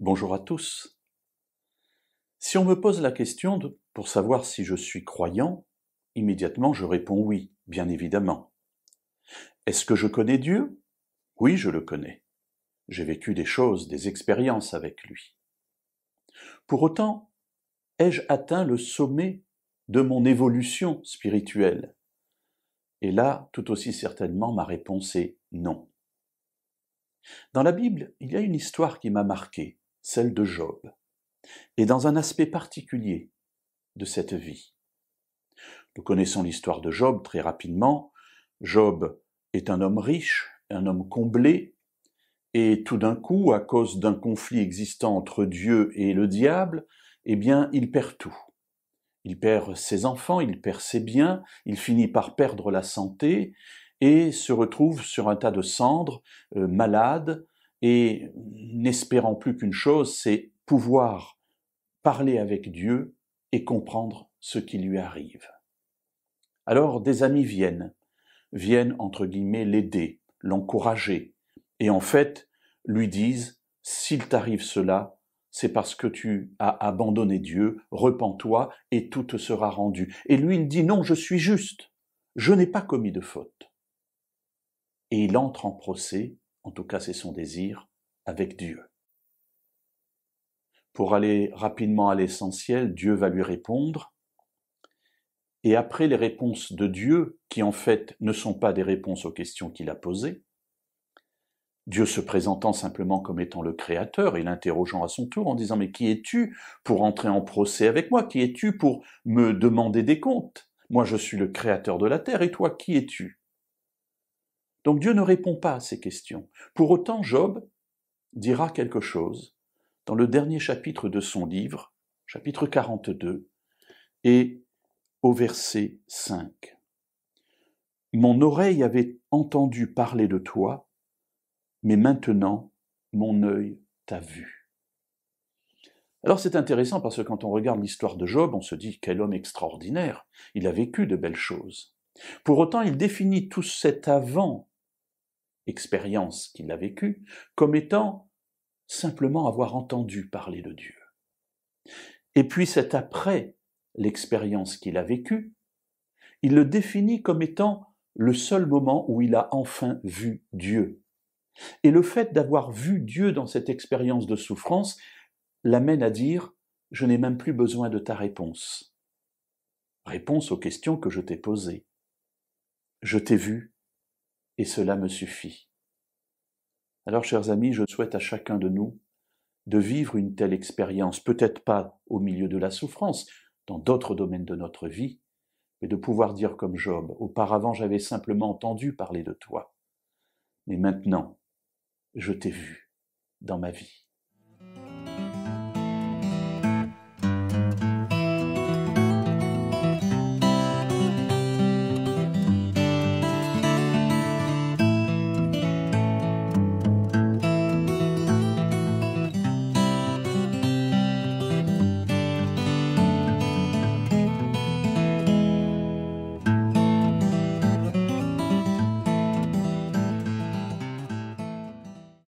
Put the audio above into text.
Bonjour à tous. Si on me pose la question pour savoir si je suis croyant, immédiatement je réponds oui, bien évidemment. Est-ce que je connais Dieu Oui, je le connais. J'ai vécu des choses, des expériences avec lui. Pour autant, ai-je atteint le sommet de mon évolution spirituelle Et là, tout aussi certainement, ma réponse est non. Dans la Bible, il y a une histoire qui m'a marqué, celle de Job, et dans un aspect particulier de cette vie. Nous connaissons l'histoire de Job très rapidement. Job est un homme riche, un homme comblé, et tout d'un coup, à cause d'un conflit existant entre Dieu et le diable, eh bien, il perd tout. Il perd ses enfants, il perd ses biens, il finit par perdre la santé et se retrouve sur un tas de cendres, euh, malade, et n'espérant plus qu'une chose, c'est pouvoir parler avec Dieu et comprendre ce qui lui arrive. Alors des amis viennent, viennent entre guillemets l'aider, l'encourager, et en fait lui disent, s'il t'arrive cela, c'est parce que tu as abandonné Dieu, repens-toi et tout te sera rendu. Et lui, il dit, non, je suis juste, je n'ai pas commis de faute. Et il entre en procès en tout cas c'est son désir, avec Dieu. Pour aller rapidement à l'essentiel, Dieu va lui répondre, et après les réponses de Dieu, qui en fait ne sont pas des réponses aux questions qu'il a posées, Dieu se présentant simplement comme étant le Créateur et l'interrogeant à son tour en disant Mais qui es-tu pour entrer en procès avec moi Qui es-tu pour me demander des comptes Moi je suis le Créateur de la terre et toi qui es-tu donc Dieu ne répond pas à ces questions. Pour autant, Job dira quelque chose dans le dernier chapitre de son livre, chapitre 42, et au verset 5. Mon oreille avait entendu parler de toi, mais maintenant mon œil t'a vu. Alors c'est intéressant parce que quand on regarde l'histoire de Job, on se dit quel homme extraordinaire, il a vécu de belles choses. Pour autant, il définit tout cet avant expérience qu'il a vécue comme étant simplement avoir entendu parler de Dieu. Et puis cet après l'expérience qu'il a vécue, il le définit comme étant le seul moment où il a enfin vu Dieu. Et le fait d'avoir vu Dieu dans cette expérience de souffrance l'amène à dire ⁇ Je n'ai même plus besoin de ta réponse ⁇ Réponse aux questions que je t'ai posées. Je t'ai vu, et cela me suffit. Alors, chers amis, je souhaite à chacun de nous de vivre une telle expérience, peut-être pas au milieu de la souffrance, dans d'autres domaines de notre vie, mais de pouvoir dire comme Job, auparavant j'avais simplement entendu parler de toi, mais maintenant je t'ai vu dans ma vie.